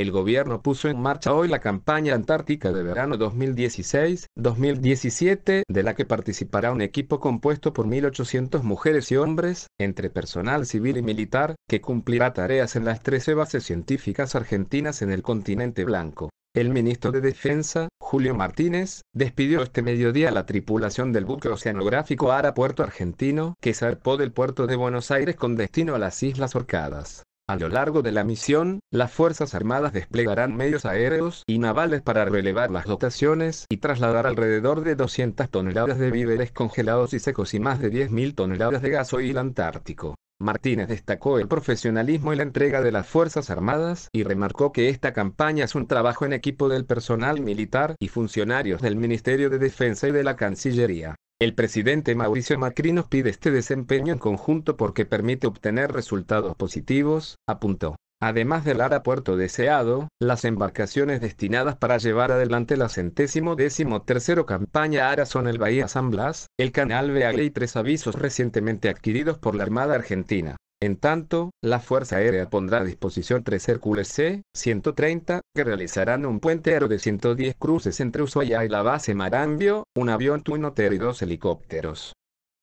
El gobierno puso en marcha hoy la campaña antártica de verano 2016-2017, de la que participará un equipo compuesto por 1.800 mujeres y hombres, entre personal civil y militar, que cumplirá tareas en las 13 bases científicas argentinas en el continente blanco. El ministro de Defensa, Julio Martínez, despidió este mediodía a la tripulación del buque oceanográfico Ara Puerto Argentino, que zarpó del puerto de Buenos Aires con destino a las Islas Orcadas. A lo largo de la misión, las Fuerzas Armadas desplegarán medios aéreos y navales para relevar las dotaciones y trasladar alrededor de 200 toneladas de víveres congelados y secos y más de 10.000 toneladas de gasoil antártico. Martínez destacó el profesionalismo y la entrega de las Fuerzas Armadas y remarcó que esta campaña es un trabajo en equipo del personal militar y funcionarios del Ministerio de Defensa y de la Cancillería. El presidente Mauricio Macri nos pide este desempeño en conjunto porque permite obtener resultados positivos, apuntó. Además del ARA Puerto Deseado, las embarcaciones destinadas para llevar adelante la centésimo décimo tercero campaña ARA son el Bahía San Blas, el Canal Beagle y tres avisos recientemente adquiridos por la Armada Argentina. En tanto, la Fuerza Aérea pondrá a disposición tres Hércules C-130, que realizarán un puente aéreo de 110 cruces entre Ushuaia y la base Marambio, un avión Tunotero y dos helicópteros.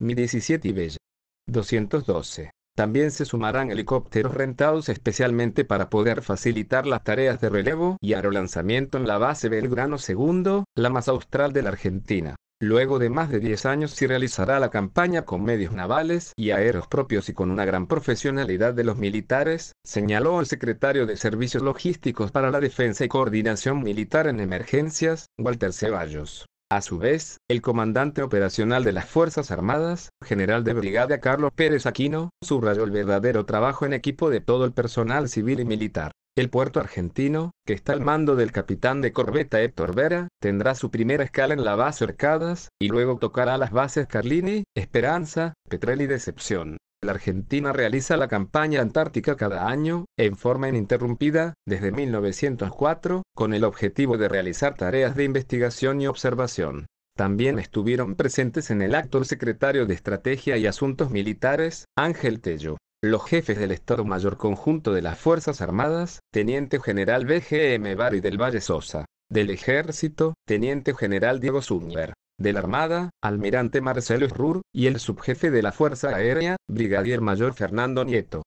Mi-17 y Bella. 212. También se sumarán helicópteros rentados especialmente para poder facilitar las tareas de relevo y aerolanzamiento en la base Belgrano II, la más austral de la Argentina. Luego de más de 10 años se realizará la campaña con medios navales y aéreos propios y con una gran profesionalidad de los militares, señaló el secretario de Servicios Logísticos para la Defensa y Coordinación Militar en Emergencias, Walter Ceballos. A su vez, el comandante operacional de las Fuerzas Armadas, general de brigada Carlos Pérez Aquino, subrayó el verdadero trabajo en equipo de todo el personal civil y militar. El puerto argentino, que está al mando del capitán de corbeta Héctor Vera, tendrá su primera escala en la base Arcadas, y luego tocará las bases Carlini, Esperanza, Petrel y Decepción. La Argentina realiza la campaña antártica cada año, en forma ininterrumpida, desde 1904, con el objetivo de realizar tareas de investigación y observación. También estuvieron presentes en el acto el secretario de Estrategia y Asuntos Militares, Ángel Tello. Los jefes del Estado Mayor Conjunto de las Fuerzas Armadas, Teniente General BGM Bari del Valle Sosa. Del Ejército, Teniente General Diego Zumber. De la Armada, Almirante Marcelo Rur, y el subjefe de la Fuerza Aérea, Brigadier Mayor Fernando Nieto.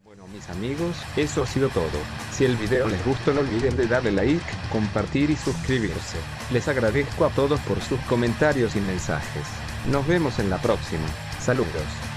Bueno mis amigos, eso ha sido todo. Si el video les gustó no olviden de darle like, compartir y suscribirse. Les agradezco a todos por sus comentarios y mensajes. Nos vemos en la próxima. Saludos.